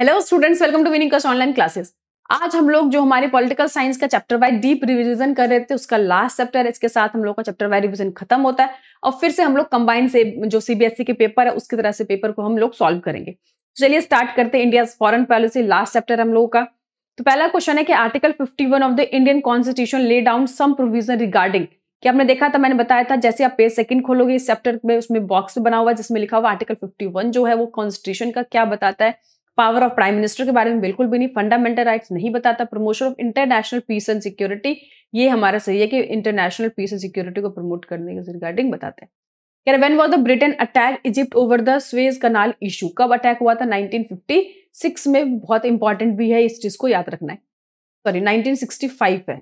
Hello students welcome to winning online classes आज हम लोग जो हमारे पॉलिटिकल साइंस का चैप्टर वाइज डीप रिवीजन कर रहे थे उसका लास्ट चैप्टर है इसके साथ हम लोग का चैप्टर वाइज रिवीजन खत्म होता है और फिर से हम लोग कंबाइन से जो सीबीएसई e के पेपर है उसकी तरह से पेपर को हम लोग सॉल्व करेंगे चलिए स्टार्ट करते हैं India foreign policy last chapter हम लोगों का तो पहला क्वेश्चन है कि article fifty of the Indian constitution lay down some provision regarding कि आपने देखा था मैंने बताया था जैसे आप पेज सेकंड खोलोगे इस चैप्टर में उसमें बॉक्स बना हुआ है जिसमें लिखा हुआ आर्टिकल 51 जो है वो कॉन्स्टिट्यूशन का क्या बताता है पावर ऑफ प्राइम मिनिस्टर के बारे में बिल्कुल भी नहीं फंडामेंटल राइट्स नहीं बताता promotion of international peace and security ये हमारा सही है कि इंटरनेशनल पीस एंड सिक्योरिटी को प्रमोट करने के रिगार्डिंग बताते हैं when was the Britain attack Egypt over the Suez canal issue कब अटैक हुआ था 1956 में बहुत इंपॉर्टेंट भी है इस चीज को याद रखना है सॉरी 1965 है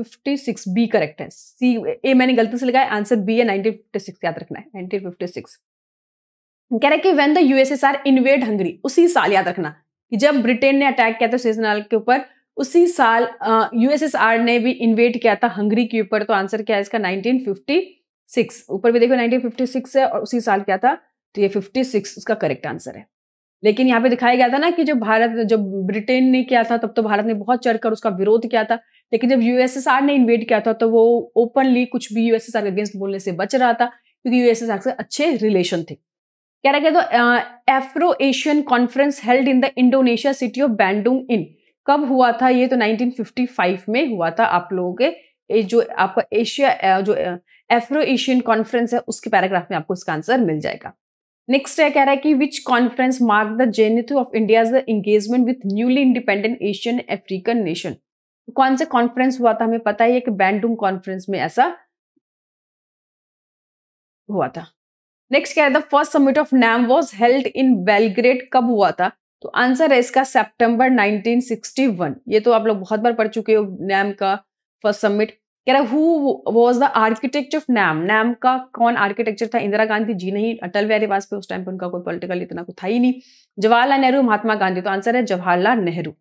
56 बी करेक्ट है सी ए मैंने गलती से लगाया आंसर बी है 1956 याद रखना है 1956 कह रहे कि when the USSR invade Hungary उसी साल याद रखना कि जब ब्रिटेन ने अटैक किया था सीजनल के ऊपर उसी साल यूएसएसआर ने भी इन्वेट किया था हंगरी के ऊपर तो आंसर क्या है इसका 1956 ऊपर भी देखो 1956 है और उसी साल क्या था तो ये 56 उसका करेक्ट आंसर है लेकिन यहाँ पे दिखाया गया था ना कि जो भारत जब ब्रिटेन ने किया था तब तो भारत ने बहुत चढ़कर उसका विरोध किया था लेकिन जब यूएसएसआर ने इन्वेट किया था तो वो ओपनली कुछ भी यूएसएसआर के अगेंस्ट बोलने से बच रहा था क्योंकि यूएसएसआर से अच्छे रिलेशन थे क्या रखा तो Afro Asian conference held in the Indonesia city of Bandung in कब हुआ था ये तो 1955 में हुआ था आप लोगों के जो आपका एशिया जो एफ्रो एशियन कॉन्फ्रेंस है उसके पैराग्राफ में आपको इसका आंसर मिल जाएगा नेक्स्ट है कह रहा है कि which conference mark the zenith of India engagement with newly independent Asian African nation कौन सा कॉन्फ्रेंस हुआ था हमें पता ही है कि बैंडुंग कॉन्फ्रेंस में ऐसा हुआ था नेक्स्ट क्या है the first summit of NAM was held in Belgrade कब हुआ था तो आंसर है इसका सेप्टेम्बर नाइनटीन ये तो आप लोग बहुत बार पढ़ चुके हो नैम का फर्स्ट समिट कह रहा who was the architect of NAM NAM का कौन आर्किटेक्चर था इंदिरा गांधी जी नहीं अटल बिहारी वाजपेयी उस टाइम पे उनका कोई पॉलिटिकल इतना कुछ था ही नहीं जवाहरलाल नेहरू महात्मा गांधी तो आंसर है Jawaharlal Nehru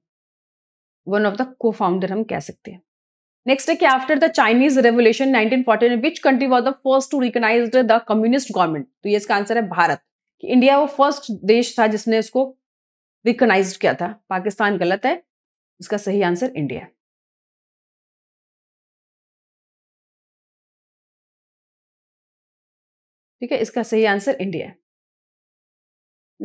one of the co founder हम कह सकते हैं नेक्स्ट है कि after the Chinese revolution 1940 which country was the first to recognize the communist government तो ये इसका आंसर है भारत कि इंडिया वो फर्स्ट देश था जिसने इसको रिकॉग्नाइज किया था पाकिस्तान गलत है इसका सही आंसर इंडिया ठीक है इसका सही answer India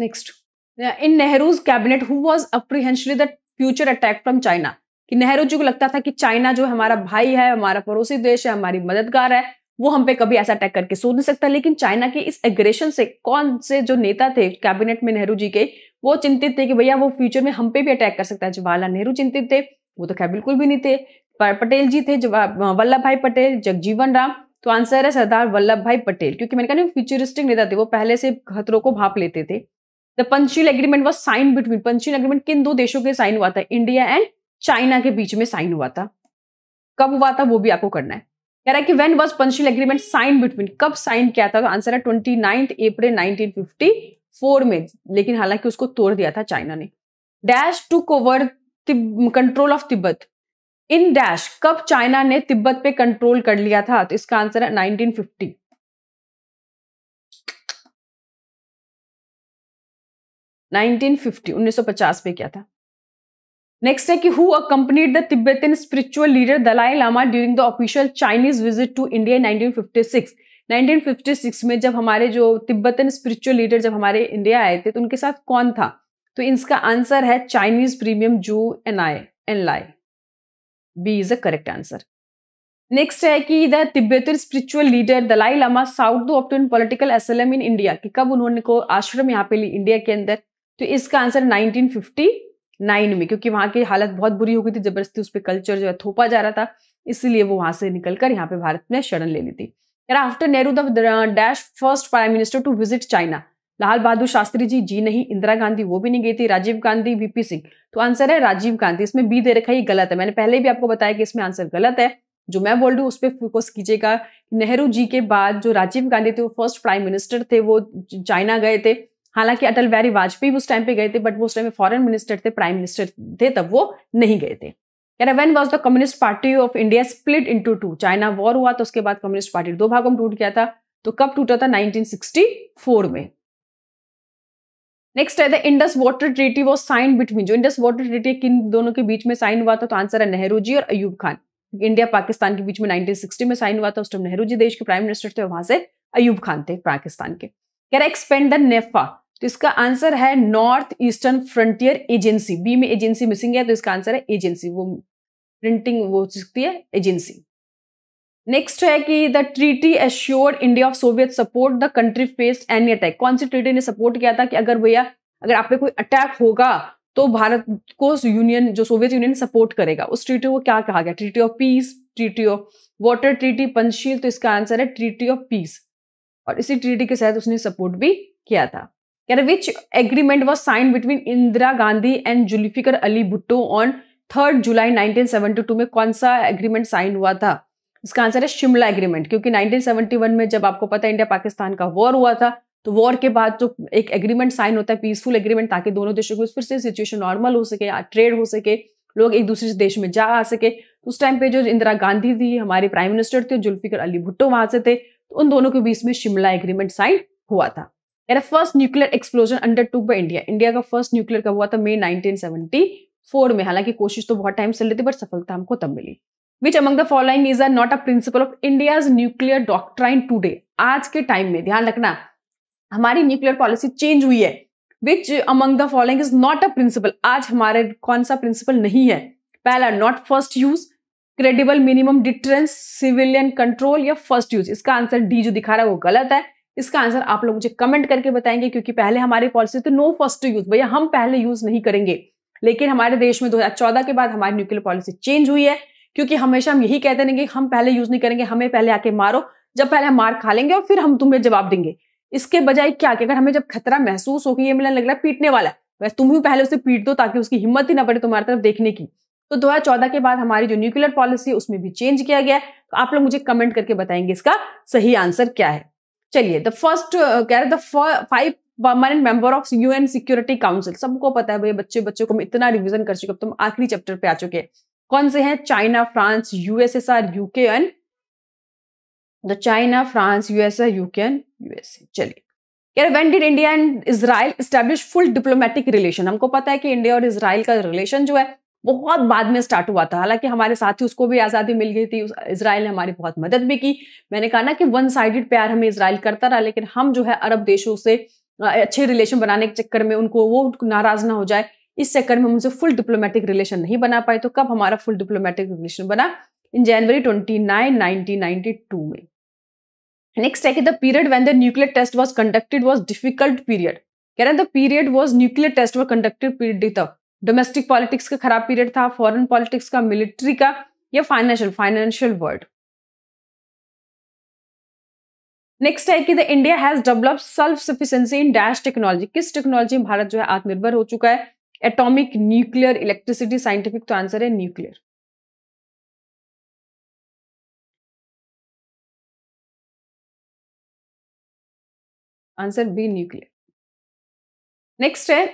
next in Nehru's cabinet who was apprehensively the future attack from China कि नेहरू जी को लगता था कि चाइना जो हमारा भाई है हमारा पड़ोसी देश है हमारी मददगार है वो हम पे कभी ऐसा अटैक करके सोच नहीं सकता लेकिन चाइना के इस एग्रेशन से कौन से जो नेता थे कैबिनेट में नेहरू जी के वो चिंतित थे कि भैया वो फ्यूचर में हम पे भी अटैक कर सकता है जवाहरलाल नेहरू चिंतित थे वो तो खैर बिल्कुल भी नहीं थे पटेल जी थे वल्लभ भाई पटेल जगजीवन राम तो आंसर है सरदार वल्लभ भाई पटेल क्योंकि मैंने कहा फ्यूचरिस्टिक नेता थे वो पहले से खतरों को भाप लेते थे the Panchsheel agreement was sign between Panchsheel agreement किन दो देशों के साइन हुआ था इंडिया एंड चाइना के बीच में साइन हुआ था कब हुआ था वो भी आपको करना है कह रहा है कि when was Panchsheel agreement sign between कब साइन किया था तो आंसर है twenty ninth April nineteen fifty four में लेकिन हालांकि उसको तोड़ दिया था चाइना ने dash to cover control of Tibet in dash कब चाइना ने तिब्बत पे कंट्रोल कर लिया था तो इसका आंसर है नाइनटीन नाइनटीन फिफ्टी फिफ्टी उन्नीस सौ पचास में क्या था नेक्स्ट है कि who accompanied the Tibetan spiritual leader Dalai Lama during the official Chinese visit to India 1956 1956 में जब हमारे जो तिब्बतन स्पिरिचुअल लीडर जब हमारे इंडिया आए थे तो उनके साथ कौन था तो इसका आंसर है Chinese premium Zhou En I N Lai B is a correct answer next है कि the Tibetan spiritual leader Dalai Lama sought to obtain political asylum in India कि कब उन्होंने को आश्रम यहाँ पे ली इंडिया के अंदर तो इसका आंसर नाइनटीन नाइन में क्योंकि वहाँ की हालत बहुत बुरी हो गई थी जबरदस्ती उस पर कल्चर जो है थोपा जा रहा था इसलिए वो वहाँ से निकल कर यहाँ पे भारत में शरण ले ली थी after Nehru the dash first prime minister to visit China Lal Bahadur Shastri ji ji नहीं इंदिरा गांधी वो भी नहीं गई थी राजीव गांधी वीपी सिंह तो आंसर है राजीव गांधी इसमें बी दे रखा ये गलत है मैंने पहले भी आपको बताया कि इसमें आंसर गलत है जो मैं बोल रही हूँ उस पर फोकस कीजिएगा नेहरू जी के बाद जो राजीव गांधी थे वो फर्स्ट प्राइम मिनिस्टर थे वो चाइना गए थे हालांकि अटल बिहारी वाजपेयी उस टाइम पे गए थे बट वो उस टाइम फॉरन मिनिस्टर थे प्राइम मिनिस्टर थे तब वो नहीं गए थे यानी when was the communist party of India split into two China war हुआ तो उसके बाद कम्युनिस्ट पार्टी दो भागों में टूट गया था तो कब टूटा था 1964 में नेक्स्ट है the Indus water treaty was sign between जो इंडस वाटर ट्रीटी किन दोनों के बीच में साइन हुआ था तो आंसर है नेहरू जी और अयूब खान इंडिया पाकिस्तान के बीच में 1960 में साइन हुआ था उस टाइम नेहरू जी देश के प्राइम मिनिस्टर थे वहां से अयूब खान थे पाकिस्तान के कह रहे एक्सपेंड द नेफा तो इसका आंसर है north eastern frontier agency B में एजेंसी मिसिंग है तो इसका आंसर है एजेंसी वो प्रिंटिंग वो सकती है एजेंसी नेक्स्ट है कि the treaty assured India of Soviet support the country faced any attack कौन सी ट्रीटी ने सपोर्ट किया था कि अगर भैया अगर आप पे कोई अटैक होगा तो भारत को यूनियन जो सोवियत यूनियन सपोर्ट करेगा उस ट्रीटी को क्या कहा गया treaty of peace treaty of water treaty Panchsheel तो इसका आंसर है ट्रीटी ऑफ पीस और इसी ट्रीटी के साथ उसने सपोर्ट भी किया था कह रहे which agreement was sign between Indira Gandhi and Zulfikar Ali Bhutto on third July 1972 में कौन सा एग्रीमेंट साइन हुआ था इसका आंसर है शिमला एग्रीमेंट क्योंकि 1971 में जब आपको पता है इंडिया पाकिस्तान का वॉर हुआ था तो वॉर के बाद जो एक एग्रीमेंट साइन होता है पीसफुल एग्रीमेंट ताकि दोनों देशों के फिर से सिचुएशन नॉर्मल हो सके ट्रेड हो सके लोग एक दूसरे देश में जा आ सके तो उस टाइम पे जो इंदिरा गांधी थी हमारे प्राइम मिनिस्टर थे जुल्फिकर अली भुट्टो वहां से थे तो उन दोनों के बीच में शिमला एग्रीमेंट साइन हुआ था यानी first nuclear explosion undertook by India India का फर्स्ट न्यूक्लियर कब हुआ था मई फोर में हालांकि कोशिश तो बहुत टाइम चल रही थी बट सफलता हमको तब मिली which among the following is are not a principle of India's nuclear doctrine today आज के टाइम में ध्यान रखना हमारी न्यूक्लियर पॉलिसी चेंज हुई है which among the following is not a principle आज हमारे कौन सा प्रिंसिपल नहीं है पहला not first use credible minimum deterrence civilian control या फर्स्ट यूज इसका आंसर डी जो दिखा रहा है वो गलत है इसका आंसर आप लोग मुझे कमेंट करके बताएंगे क्योंकि पहले हमारी पॉलिसी तो नो फर्स्ट टू यूज भैया हम पहले यूज नहीं करेंगे लेकिन हमारे देश में 2014 के बाद हमारी न्यूक्लियर पॉलिसी चेंज हुई है क्योंकि हमेशा हम यही कहते रहेंगे हम पहले यूज नहीं करेंगे हमें पहले आके मारो जब पहले हम मार खा लेंगे और फिर हम तुम्हें जवाब देंगे इसके बजाय क्या कि अगर हमें जब खतरा महसूस हो कि ये मिलने लग रहा है पीटने वाला है वैसे तुम भी पहले उसे पीट दो ताकि उसकी हिम्मत ही ना पड़े तुम्हारी तरफ देखने की तो 2014 के बाद हमारी जो न्यूक्लियर पॉलिसी है उसमें भी चेंज किया गया तो आप लोग मुझे कमेंट करके बताएंगे इसका सही आंसर क्या है चलिए द फर्स्ट uh, कह रहे the five permanent member of UN security council सबको पता है भैया बच्चे बच्चों को हम इतना रिवीजन कर चुके अब तुम तो आखिरी चैप्टर पे आ चुके हैं कौन से हैं China France USSR UK and the China France USR UK and USA चलिए यार when did India and Israel establish full diplomatic relation हमको पता है कि इंडिया और इसराइल का रिलेशन जो है बहुत बाद में स्टार्ट हुआ था हालांकि हमारे साथ ही उसको भी आज़ादी मिल गई थी इसराइल ने हमारी बहुत मदद भी की मैंने कहा ना कि वन साइडेड प्यार हमें इसराइल करता रहा लेकिन हम जो है अरब देशों से अच्छे रिलेशन बनाने के चक्कर में उनको वो नाराज ना हो जाए इस चक्कर में हम उनसे फुल डिप्लोमेटिक रिलेशन नहीं बना पाए तो कब हमारा फुल डिप्लोमेटिक रिलेशन बना इन जनवरी ट्वेंटी नाइन में नेक्स्ट है कि the period when the nuclear test was conducted was difficult period कह रहे हैं the period was nuclear test was conducted period तक डोमेस्टिक पॉलिटिक्स का खराब पीरियड था फॉरेन पॉलिटिक्स का मिलिट्री का या फाइनेंशियल फाइनेंशियल वर्ल्ड नेक्स्ट है कि the India has develop self sufficiency in dash technology किस टेक्नोलॉजी में भारत जो है आत्मनिर्भर हो चुका है एटॉमिक न्यूक्लियर इलेक्ट्रिसिटी साइंटिफिक तो आंसर है nuclear answer B nuclear next है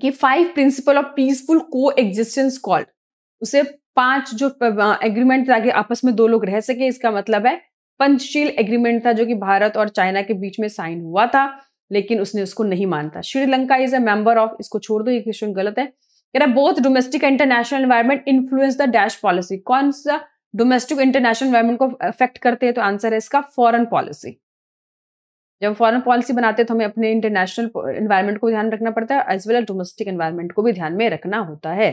कि five principle of peaceful co existence called उसे पांच जो एग्रीमेंट था कि आपस में दो लोग रह सके इसका मतलब है पंचशील एग्रीमेंट था जो कि भारत और चाइना के बीच में साइन हुआ था लेकिन उसने उसको नहीं मानता Sri Lanka is a member of इसको छोड़ दो ये क्वेश्चन गलत है कह both domestic international environment influence the dash policy कौन सा डोमेस्टिक इंटरनेशनल एनवायरमेंट को अफेक्ट करते हैं तो आंसर है इसका फॉरेन पॉलिसी जब फॉरेन फॉरन पॉलिसी बनाते हैं तो हमें अपने इंटरनेशनल इन्वायरमेंट को ध्यान रखना पड़ता है as well as domestic environment को भी ध्यान में रखना होता है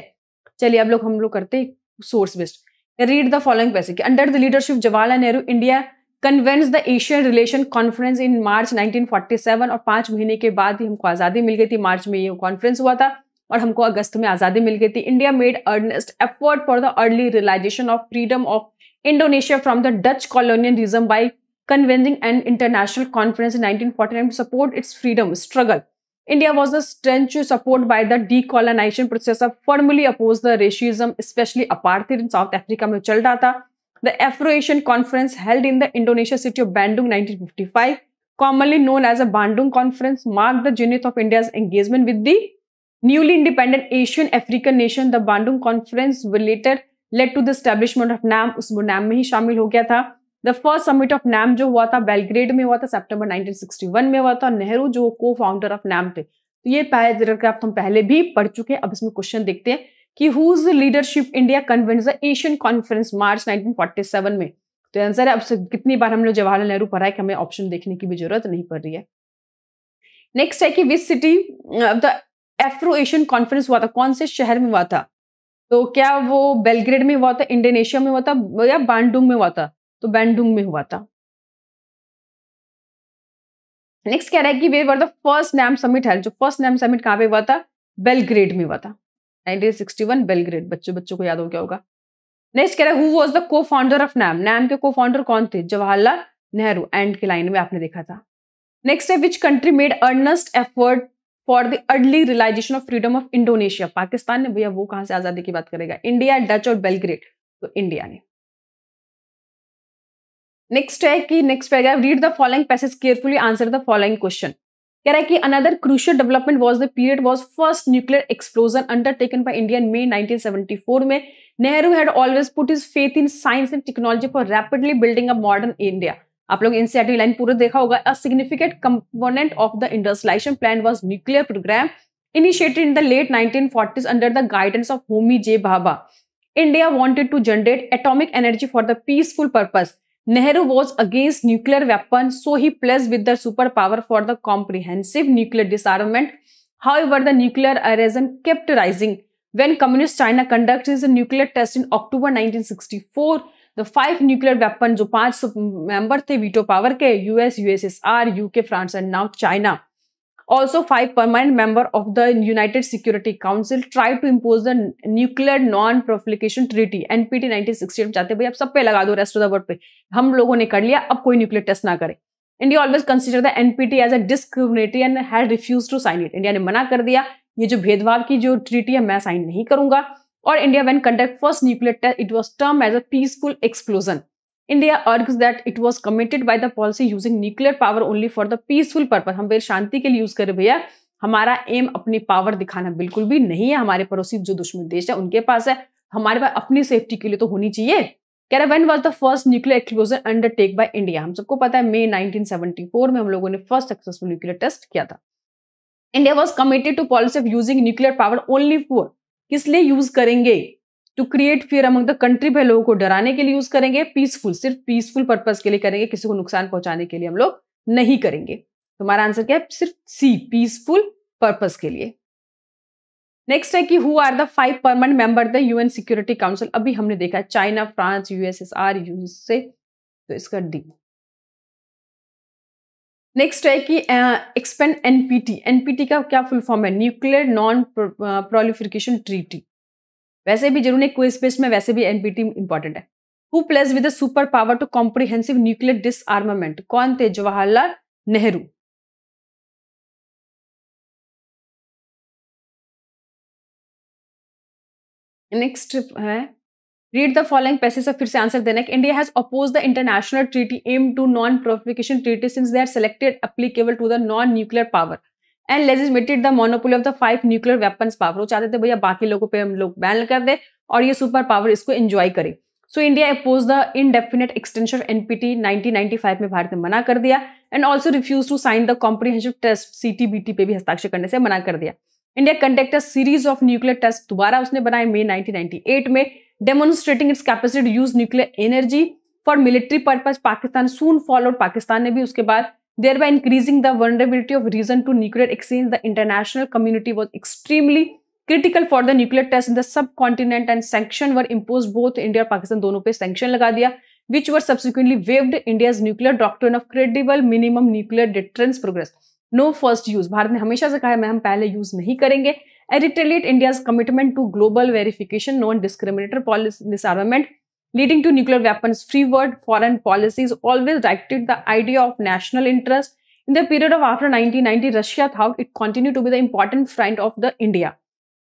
चलिए अब लोग हम लोग करते हैं source based read the following passage की under the leadership Jawaharlal Nehru India convenes the Asian relation conference in March 1947 और पांच महीने के बाद ही हमको आज़ादी मिल गई थी मार्च में ये कॉन्फ्रेंस हुआ था और हमको अगस्त में आज़ादी मिल गई थी India made earnest effort for the early realization of freedom of Indonesia from the Dutch colonialism by convening an international conference in 1949 to support its freedom struggle. India was the strength to support by the decolonization process of firmly opposed the racism, especially apartheid in South Africa. में चल रहा The Afro-Asian Conference held in the Indonesia city of Bandung 1955, commonly known as the Bandung Conference, marked the zenith of India's engagement with the newly independent Asian African nation. The Bandung Conference later led to the establishment of NAM. उस NAM में hi शामिल ho gaya tha. The first summit of NAM जो हुआ था Belgrade में हुआ था September nineteen में हुआ था नेहरू जो को फाउंडर ऑफ नैम थे तो ये पैराग्राफ तो हम पहले भी पढ़ चुके हैं अब इसमें क्वेश्चन देखते हैं कि whose leadership India convenes the Asian conference March 1947 में तो आंसर है अब से कितनी बार हमने जवाहरलाल नेहरू पढ़ा है कि हमें ऑप्शन देखने की भी जरूरत नहीं पड़ रही है नेक्स्ट है कि which city the Afro Asian conference हुआ था कौन से शहर में हुआ था तो क्या वो बेलग्रेड में हुआ था इंडोनेशिया में हुआ था या बांडुंग में हुआ था तो बैंडुंग में हुआ था नेक्स्ट कह रहा है कि where were the first NAM summit है जो फर्स्ट नैम समिट कहां पे हुआ था बेलग्रेड में हुआ था 1961 बेलग्रेड बच्चों बच्चों को याद हो गया होगा नेक्स्ट कह रहा है who was the co founder of NAM NAM के को फाउंडर कौन थे जवाहरलाल नेहरू एंड के लाइन में आपने देखा था नेक्स्ट है which country made earnest effort for the early realization of freedom of Indonesia Pakistan ने भैया वो कहां से आजादी की बात करेगा इंडिया डच और बेलग्रेड तो इंडिया ने नेक्स्ट है कि next paragraph read the following passage carefully answer the following question कह रहा है कि another crucial development was the period was first nuclear explosion undertaken by India May 1974 में Nehru had always put his faith in science and technology for rapidly building a modern India आप लोग NCERT line पूरे देखा होगा a significant component of the industrialization plan was nuclear programme initiated in the late 1940s under the guidance of Homi J Bhabha India wanted to generate atomic energy for the peaceful purpose Nehru was against nuclear weapons, so he pledged with the superpower for the comprehensive nuclear disarmament. However, the nuclear arisen kept rising. When Communist China conducted its nuclear test in October 1964, the five nuclear weapons जो 5 member थे veto power, के U.S., U.S.S.R., U.K., France, and now China. Also, five permanent member of the United Security Council tried to impose the Nuclear Non-Proliferation Treaty NPT 1968 चाहते भाई आप सब पे लगा दो रेस्ट ऑफ द वर्ल्ड पे हम लोगों ने कर लिया अब कोई न्यूक्लियर टेस्ट ना करे India always consider the NPT as a discriminatory and had refuse to sign it India ने मना कर दिया ये जो भेदभाव की जो ट्रीटी है मैं साइन नहीं करूंगा और India when conduct first nuclear test it was term as a peaceful explosion India argues that it was committed by the policy using nuclear power only for the peaceful purpose हम फिर शांति के लिए use करें भैया हमारा M अपनी power दिखाना बिल्कुल भी नहीं है हमारे पड़ोसी जो दुश्मन देश है उनके पास है हमारे पास अपनी सेफ्टी के लिए तो होनी चाहिए कह रहा one was the first nuclear explosion undertake by India हम सबको पता है मई 1974 में हम लोगों ने फर्स्ट सक्सेसफुल न्यूक्लियर टेस्ट किया था India was committed to policy of using nuclear power only for किस लिए यूज करेंगे to create fear among the country भाई लोगों को डराने के लिए यूज करेंगे पीसफुल सिर्फ पीसफुल पर्पज के लिए करेंगे किसी को नुकसान पहुंचाने के लिए हम लोग नहीं करेंगे तुम्हारा आंसर क्या है सिर्फ सी पीसफुल पर्पज के लिए नेक्स्ट है कि who are the five permanent member the UN security council अभी हमने देखा चाइना फ्रांस यूएसएसआर यूएसए तो इसका डी नेक्स्ट है कि एक्सपेंड एनपीटी एनपीटी का क्या फुल फॉर्म है न्यूक्लियर नॉन प्रोलिफिकेशन ट्रीटी वैसे भी एक क्विज पेस्ट में वैसे भी एनपीटी इंपॉर्टेंट है who place with super power to comprehensive nuclear disarmament कौन थे जवाहरलाल नेहरू नेक्स्ट है रीड द फॉलोइंग पैसेज फिर से आंसर देना कि India has oppose the international treaty aim to non proliferation treaty since they are selected applicable to the non nuclear power and legitimated the monopoly of the five nuclear weapon power वो चाहते थे भैया बाकी लोगों पे हम लोग ban कर दे और ये सुपर पावर इसको एंजॉय करे so India oppose the indefinite extension of NPT 1995 में भारत ने मना कर दिया and also refuse to sign the comprehensive test CTBT पे भी हस्ताक्षर करने से मना कर दिया India conduct a series of nuclear test दोबारा उसने बनाए मई 1998 में demonstrating its capacity to use nuclear energy for military purpose Pakistan soon followed Pakistan ने भी उसके बाद thereby increasing the vulnerability of reason to nuclear exchange. The international community was extremely critical for the nuclear test in the subcontinent and sanction were imposed both India और पाकिस्तान दोनों पे sanction लगा दिया which were subsequently waived India's nuclear doctrine of credible minimum nuclear deterrence progress. No first use. Bharat ने हमेशा से कहा है मैं हम पहले यूज नहीं करेंगे and retaliate India's commitment to global verification, non-discriminatory policy disarmament leading to nuclear weapons free world foreign policies always directed the idea of national interest. In the period of after 1990, Russia thought it continued to be the important friend of the India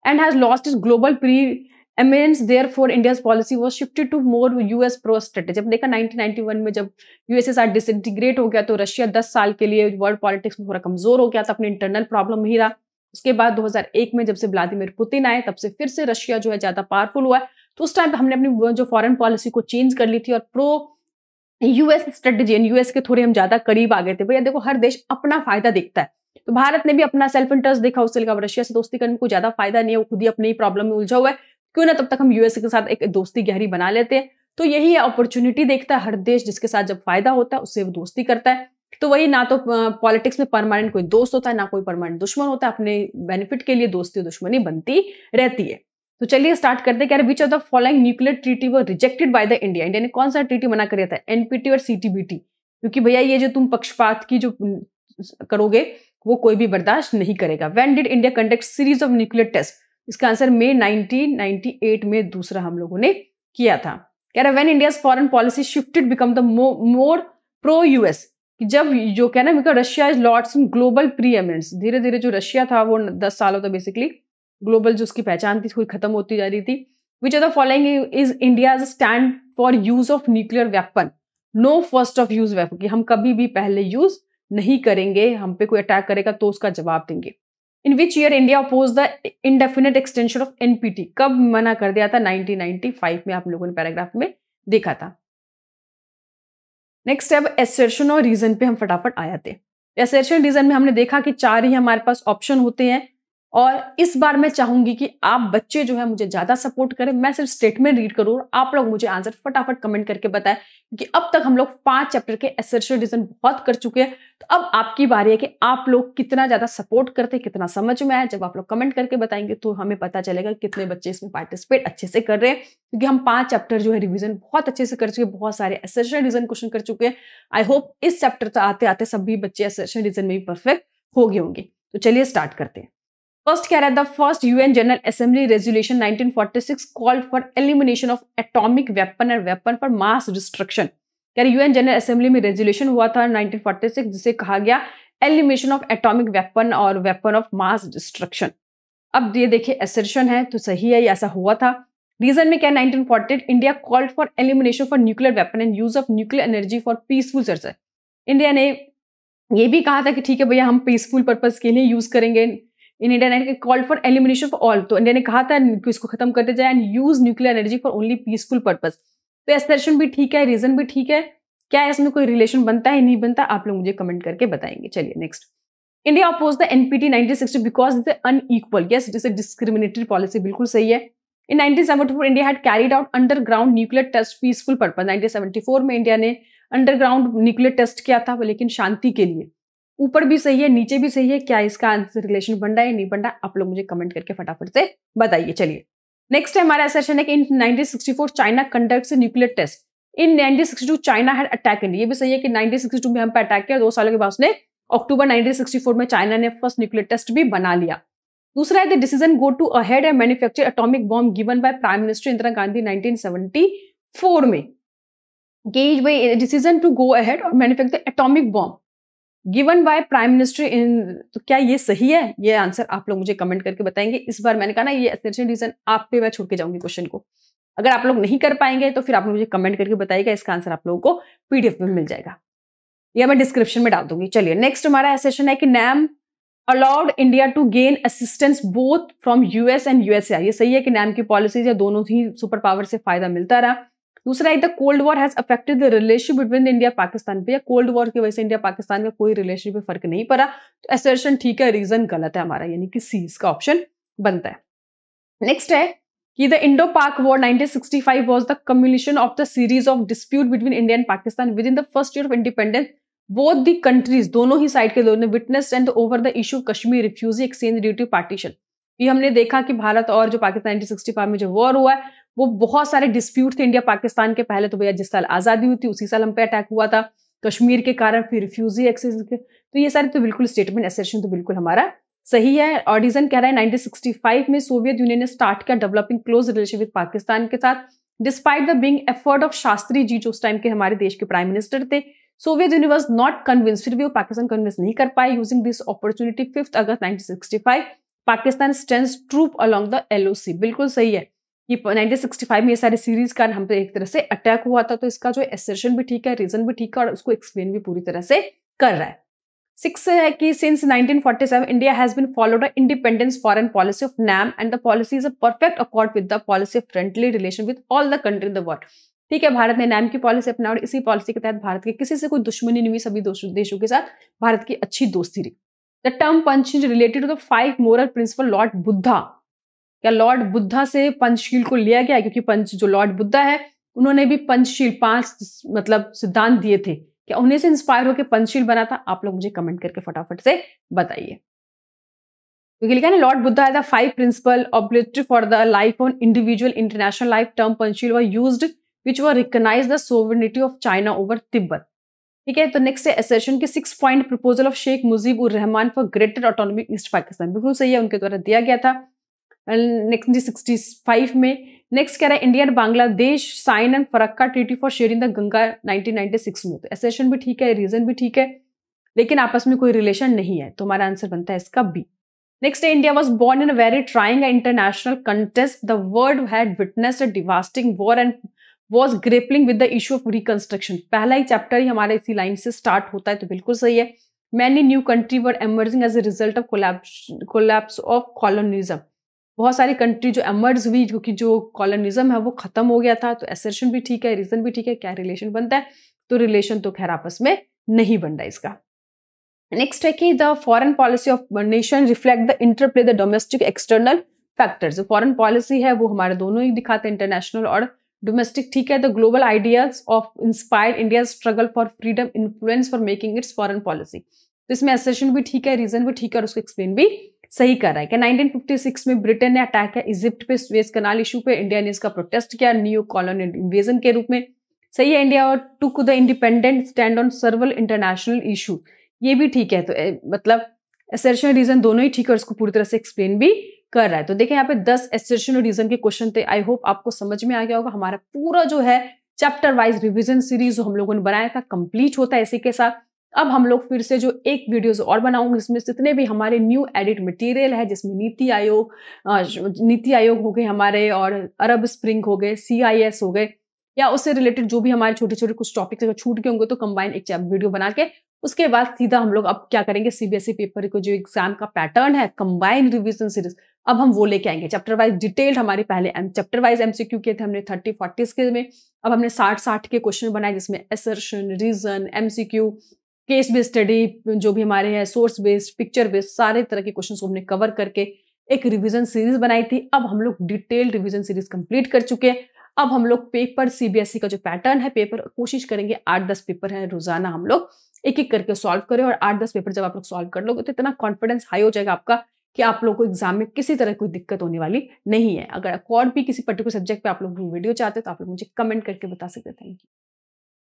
and has lost its global preeminence. Therefore, India's policy was shifted to more US pro strategy. जब देखा 1991 में जब U.S.S.R. disintegrate हो गया तो Russia 10 साल के लिए world politics में थोड़ा कमजोर हो गया था अपने internal problem में ही रहा उसके बाद 2001 में जब से व्लादिमीर पुतिन आए तब से फिर से रशिया जो है ज्यादा powerful हुआ तो उस टाइम पर हमने अपनी जो फॉरेन पॉलिसी को चेंज कर ली थी और प्रो यूएस स्ट्रेटेजी यूएस के थोड़े हम ज्यादा करीब आ गए थे भैया देखो हर देश अपना फायदा देखता है तो भारत ने भी अपना सेल्फ इंटरेस्ट देखा उससे लिखा रशिया से दोस्ती करने को ज्यादा फायदा नहीं है वो खुद ही अपनी प्रॉब्लम में उलझा हुआ है क्यों ना तब तक हम यूएस के साथ एक दोस्ती गहरी बना लेते हैं तो यही है अपॉर्चुनिटी देखता है हर देश जिसके साथ जब फायदा होता है उससे वो दोस्ती करता है तो वही ना तो पॉलिटिक्स में परमानेंट कोई दोस्त होता है ना कोई परमानेंट दुश्मन होता है अपने बेनिफिट के लिए दोस्ती दुश्मनी बनती रहती है तो चलिए स्टार्ट करते हैं which of the following nuclear treaty वो rejected by the India India ने कौन सा ट्रीटी मना कर दिया था एनपीटी और सीटीबीटी क्योंकि भैया ये जो तुम पक्षपात की जो करोगे वो कोई भी बर्दाश्त नहीं करेगा when did India conduct series of nuclear test इसका आंसर मे नाइनटीन में दूसरा हम लोगों ने किया था कह रहा when India foreign policy shifted become the more pro US कि जब जो कहना Russia is lords in global pre धीरे धीरे जो रशिया था वो दस सालों तक तो बेसिकली ग्लोबल जो उसकी पहचान थी कोई खत्म होती जा रही थी which are the following is India stand for use of nuclear weapon no first of use weapon कि हम कभी भी पहले यूज नहीं करेंगे हम पे कोई अटैक करेगा तो उसका जवाब देंगे in which year India oppose the indefinite extension of NPT कब मना कर दिया था 1995 में आप लोगों ने पैराग्राफ में देखा था नेक्स्ट अब एसर्शन और रीजन पे हम फटाफट आ जाते हैं एसर्शन रीजन में हमने देखा कि चार ही हमारे पास ऑप्शन होते हैं और इस बार मैं चाहूंगी कि आप बच्चे जो है मुझे ज्यादा सपोर्ट करें मैं सिर्फ स्टेटमेंट रीड करूँ आप लोग मुझे आंसर फटाफट कमेंट करके बताएं क्योंकि अब तक हम लोग पांच चैप्टर के एसेंशियल रीजन बहुत कर चुके हैं तो अब आपकी बारी है कि आप लोग कितना ज्यादा सपोर्ट करते कितना समझ में आया जब आप लोग कमेंट करके बताएंगे तो हमें पता चलेगा कितने बच्चे इसमें पार्टिसिपेट अच्छे से कर रहे हैं क्योंकि हम पांच चैप्टर जो है रिविजन बहुत अच्छे से कर चुके बहुत सारे एसेंशियल रीजन क्वेश्चन कर चुके हैं आई होप इस चैप्टर आते आते सभी बच्चे एसेंशियल रीजन में भी परफेक्ट हो गए होंगे तो चलिए स्टार्ट करते हैं फर्स्ट कह रहा है the first UN general assembly resolution 1946 called for elimination of atomic weapon and weapon for mass destruction कह रहे यूएन जनरल असेंबली में रेजोल्यूशन हुआ था 1946 जिसे कहा गया एलिमिनेशन ऑफ एटॉमिक वेपन और वेपन ऑफ मास डिस्ट्रक्शन अब ये देखिए एसर्शन है तो सही है ये ऐसा हुआ था रीजन में क्या nineteen 1948 India called for elimination for nuclear weapon and use of nuclear energy for peaceful चर्चा इंडिया ने ये भी कहा था कि ठीक है भैया हम पीसफुल पर्पज के लिए यूज करेंगे इन इंडिया ने called for elimination for all तो इंडिया ने कहा था इसको खत्म करते जाए and use nuclear energy for only peaceful purpose तो एसर्शन भी ठीक है रीजन भी ठीक है क्या इसमें कोई रिलेशन बनता है नहीं बनता आप लोग मुझे कमेंट करके बताएंगे चलिए next India oppose the NPT sixty because un unequal yes it is a discriminatory policy बिल्कुल सही है in 1974 India had carried out underground nuclear test peaceful purpose 1974 में इंडिया ने अंडरग्राउंड न्यूक्लियर टेस्ट किया था लेकिन शांति के लिए ऊपर भी सही है नीचे भी सही है क्या इसका आंसर रिलेशन बन रहा है नहीं बन रहा आप लोग मुझे कमेंट करके फटाफट से बताइए चलिए नेक्स्ट हमारा सेशन है कि in 1964 China conducts nuclear test in 1962 China had attack India ये भी सही है कि 1962 में हम पे अटैक किया दो सालों के बाद उसने अक्टूबर 1964 में चाइना ने फर्स्ट न्यूक्लियर टेस्ट भी बना लिया दूसरा है the decision go to ahead and manufacture atomic bomb given by prime minister Indira Gandhi nineteen में by decision to go ahead और manufacture atomic bomb given by prime minister in तो क्या ये सही है ये आंसर आप लोग मुझे कमेंट करके बताएंगे इस बार मैंने कहा ना ये एसेंशियल रीजन आप पे मैं छोड़ के जाऊंगी क्वेश्चन को अगर आप लोग नहीं कर पाएंगे तो फिर आप लोग मुझे कमेंट करके बताएगा इसका आंसर आप लोगों को पीडीएफ में मिल जाएगा या मैं डिस्क्रिप्शन में डाल दूंगी चलिए नेक्स्ट हमारा सेशन है कि NAM allowed India to gain assistance both from US and USA ये सही है कि नैम की पॉलिसीज या दोनों ही सुपर पावर से फायदा मिलता रहा दूसरा एक the cold war has affected the relation between India Pakistan पे या कोल्ड वॉर की वजह से इंडिया पाकिस्तान का कोई रिलेशन पे फर्क नहीं पड़ा तो एसर्शन ठीक है रीजन गलत है हमारा यानी कि सी इसका ऑप्शन बनता है नेक्स्ट है कि the Indo Pak war 1965 was the culmination of the series of dispute between India and Pakistan within the first year of independence both the countries दोनों ही साइड के लोगों ने witness and over the issue Kashmir refugee exchange duty partition ये हमने देखा कि भारत और जो पाकिस्तान 1965 में जो वॉर हुआ है वो बहुत सारे डिस्प्यूट थे इंडिया पाकिस्तान के पहले तो भैया जिस साल आज़ादी हुई थी उसी साल हम पे अटैक हुआ था कश्मीर के कारण फिर रिफ्यूजी एक्सेस तो ये सारे तो बिल्कुल स्टेटमेंट एसेशन तो बिल्कुल हमारा सही है ऑडिजन कह रहा है 1965 में सोवियत यूनियन ने स्टार्ट किया developing close relation with Pakistan के साथ despite the being effort of Shastri ji जो उस टाइम के हमारे देश के प्राइम मिनिस्टर थे Soviet Union was not convince फिर भी वो पाकिस्तान कन्विंस नहीं कर पाए using this opportunity fifth August nineteen Pakistan stand troop along the LOC बिल्कुल सही है ये 1965 में ये सारी सीरीज का हम पे एक तरह से अटैक हुआ था तो इसका जो एसर्शन भी ठीक है रीजन भी ठीक है और उसको एक्सप्लेन भी पूरी तरह से कर रहा है सिक्स है कि since 1947 India has been followed a independence foreign policy of NAM and the policy is a perfect accord with the policy of friendly relation with all the country in the world ठीक है भारत ने NAM की policy अपना और इसी policy के तहत भारत के किसी से कोई दुश्मनी नहीं हुई सभी देशों के साथ भारत की अच्छी दोस्ती रही the term panch related to the five moral principle lord Buddha या लॉर्ड बुद्धा से पंचशील को लिया गया क्योंकि पंच जो लॉर्ड बुद्धा है उन्होंने भी पंचशील पांच मतलब सिद्धांत दिए थे क्या उन्हें से इंस्पायर होकर पंचशील बना था आप लोग मुझे कमेंट करके फटाफट से बताइए क्योंकि लिखा ना lord Buddha the five principle obligatory for the life on individual international life term Panchsheel were use which were recognise the sovereignty of China over Tibet ठीक है तो नेक्स्ट है एसेशन के six point proposal of Sheikh Mujib ur Rahman for greater autonomy East Pakistan बिल्कुल सही है उनके द्वारा दिया गया था 1965 सिक्सटी फाइव में नेक्स्ट कह रहा है India and Bangladesh sign and Farakka treaty for sharing the Ganga 1996 में तो एसेशन भी ठीक है रीजन भी ठीक है लेकिन आपस में कोई रिलेशन नहीं है तो हमारा आंसर बनता है इसका B next India was born in a very trying international contest the world had witness devastating war and was grappling with the issue of reconstruction पहला ही चैप्टर ही हमारे इसी लाइन से स्टार्ट होता है तो बिल्कुल सही है many new country were emerging as a result of collapse of colonialism बहुत सारी कंट्री जो एमर्ज हुई क्योंकि जो कॉलोनिज्म है वो ख़त्म हो गया था तो एसर्शन भी ठीक है रीज़न भी ठीक है क्या रिलेशन बनता है तो रिलेशन तो खैर आपस में नहीं बन रहा इसका नेक्स्ट है कि the foreign policy of nation reflect the interplay the domestic external factors जो फॉरन पॉलिसी है वो हमारे दोनों ही दिखाते हैं इंटरनेशनल और डोमेस्टिक ठीक है the global ideas of inspired India struggle for freedom influence for making its foreign policy तो इसमें एसेशन भी ठीक है रीजन भी ठीक है और उसको एक्सप्लेन भी सही कर रहा है कि 1956 में ब्रिटेन ने अटैक किया इजिप्ट पे स्वेज कनाल इशू पे इंडिया ने इसका प्रोटेस्ट किया न्यू कॉलोनियल इन्वेजन के रूप में सही है इंडिया और to the independent stand on several international issue ये भी ठीक है तो ए, मतलब एसर्शन रीजन दोनों ही ठीक है और इसको पूरी तरह से एक्सप्लेन भी कर रहा है तो देखें यहाँ पे दस एसर्शन रीजन के क्वेश्चन थे आई होप आपको समझ में आ गया होगा हमारा पूरा जो है चैप्टर वाइज रिविजन सीरीज हम लोगों ने बनाया था कंप्लीट होता है इसी के साथ अब हम लोग फिर से जो एक वीडियोस और बनाऊंगे इसमें जितने भी हमारे न्यू एडिट मटेरियल है जिसमें नीति आयोग नीति आयोग हो गए हमारे और अरब स्प्रिंग हो गए सी हो गए या उससे रिलेटेड जो भी हमारे छोटे छोटे कुछ टॉपिक छूट गए होंगे तो कंबाइन एक वीडियो बना के उसके बाद सीधा हम लोग अब क्या करेंगे सीबीएसई पेपर e को जो एग्जाम का पैटर्न है कंबाइंड रिविजन सीरीज अब हम वो लेके आएंगे चैप्टर वाइज डिटेल्ड हमारे पहले चैप्टर वाइज एमसीक्यू किए थे हमने थर्टी फोर्टीज के में अब हमने साठ साठ के क्वेश्चन बनाए जिसमें assertion reason MCQ case based study जो भी हमारे हैं सोर्स बेस्ड पिक्चर बेस्ड सारे तरह के क्वेश्चन हमने कवर करके एक रिविजन सीरीज बनाई थी अब हम लोग डिटेल रिविजन सीरीज कंप्लीट कर चुके हैं अब हम लोग पेपर सीबीएसई e का जो पैटर्न है पेपर कोशिश करेंगे आठ दस पेपर है रोजाना हम लोग एक एक करके सॉल्व करें और आठ दस पेपर जब आप लोग सॉल्व कर लोगे तो इतना कॉन्फिडेंस हाई हो जाएगा आपका कि आप लोगों को एग्जाम में किसी तरह कोई दिक्कत होने वाली नहीं है अगर और भी किसी पर्टिकुलर सब्जेक्ट पे आप लोग वीडियो चाहते हो तो आप लोग मुझे कमेंट करके बता सकते हैं थैंक यू